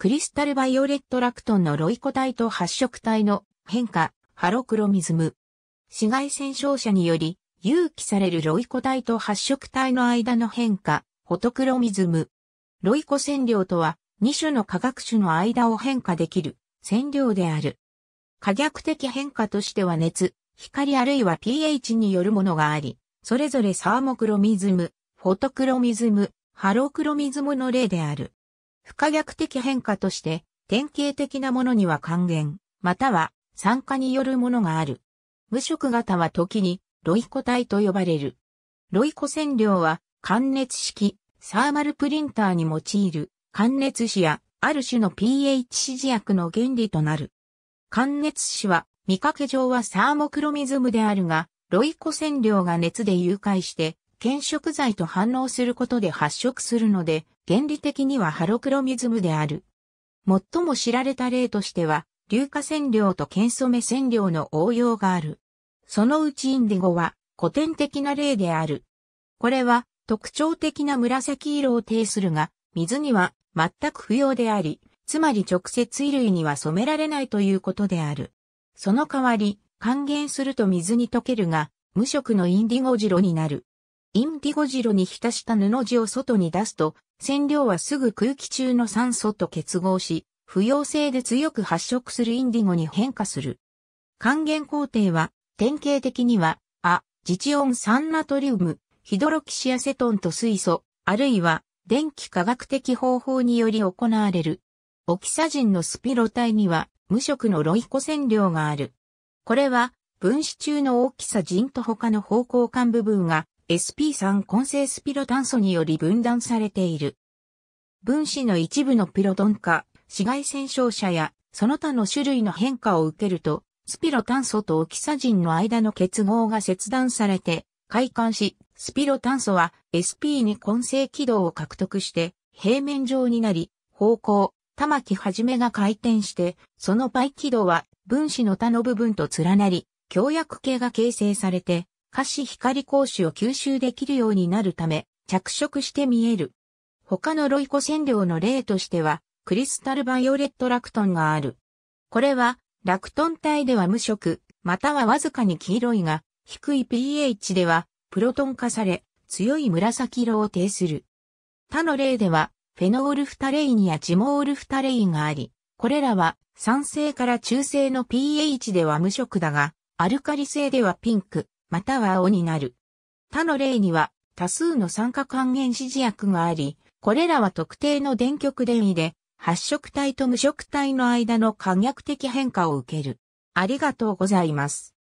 クリスタルバイオレットラクトンのロイコ体と発色体の変化、ハロクロミズム。紫外線照射により、有機されるロイコ体と発色体の間の変化、ホトクロミズム。ロイコ染料とは、2種の化学種の間を変化できる染料である。可逆的変化としては熱、光あるいは pH によるものがあり、それぞれサーモクロミズム、フォトクロミズム、ハロクロミズムの例である。不可逆的変化として、典型的なものには還元、または酸化によるものがある。無色型は時に、ロイコ体と呼ばれる。ロイコ染料は、感熱式、サーマルプリンターに用いる、感熱紙や、ある種の pH 指示薬の原理となる。感熱紙は、見かけ上はサーモクロミズムであるが、ロイコ染料が熱で融解して、検色剤と反応することで発色するので、原理的にはハロクロミズムである。最も知られた例としては、硫化染料と剣染染料の応用がある。そのうちインディゴは古典的な例である。これは特徴的な紫色を呈するが、水には全く不要であり、つまり直接衣類には染められないということである。その代わり、還元すると水に溶けるが、無色のインディゴジロになる。インディゴロに浸した布地を外に出すと、染料はすぐ空気中の酸素と結合し、不溶性で強く発色するインディゴに変化する。還元工程は、典型的には、ア、ジチオン酸ナトリウム、ヒドロキシアセトンと水素、あるいは、電気化学的方法により行われる。オキサジンのスピロ体には、無色のロイコ染料がある。これは、分子中の大きさジンと他の方向感部分が SP3 混成スピロ炭素により分断されている。分子の一部のピロトン化、紫外線照射やその他の種類の変化を受けると、スピロ炭素とオキサジンの間の結合が切断されて、開管し、スピロ炭素は SP に混成軌道を獲得して平面上になり、方向、玉木はじめが回転して、そのパイ軌道は分子の他の部分と連なり、強薬系が形成されて、可視光光子を吸収できるようになるため、着色して見える。他のロイコ染料の例としては、クリスタルバイオレットラクトンがある。これは、ラクトン体では無色、またはわずかに黄色いが、低い pH では、プロトン化され、強い紫色を呈する。他の例では、フェノールフタレインやジモールフタレインがあり、これらは酸性から中性の pH では無色だが、アルカリ性ではピンク、または青になる。他の例には多数の酸化還元指示薬があり、これらは特定の電極電位で発色体と無色体の間の可逆的変化を受ける。ありがとうございます。